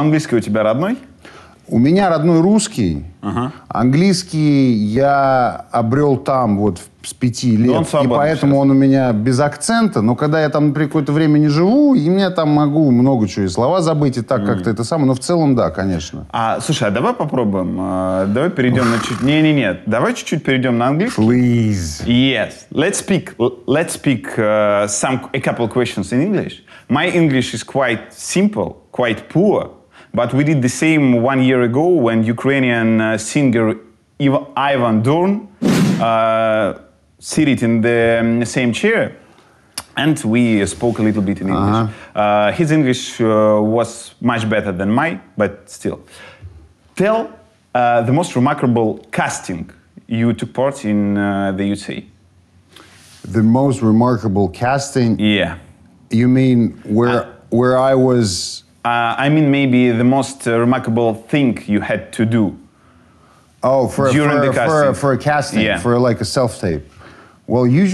Английский у тебя родной? У меня родной русский. Ага. Английский я обрел там вот с пяти лет. Он и поэтому сейчас. он у меня без акцента. Но когда я там при какое-то время не живу, и меня там могу много чего и слова забыть, и так mm. как-то это самое. Но в целом, да, конечно. А, слушай, а давай попробуем. А, давай перейдем на чуть... Не-не-не. Давай чуть-чуть перейдем на английский. Please. Yes. Let's speak. Let's speak uh, some, a couple questions in English. My English is quite simple, quite poor. But we did the same one year ago when Ukrainian uh, singer Ivan Dorn uh, seated in the um, same chair. And we spoke a little bit in English. -huh. Uh, his English uh, was much better than mine, but still. Tell uh, the most remarkable casting you took part in the UC. The most remarkable casting? Yeah. You mean where, where I was uh, I mean, maybe the most uh, remarkable thing you had to do. Oh, for during for, the casting. For, for a casting, yeah. for like a self tape. Well, usually.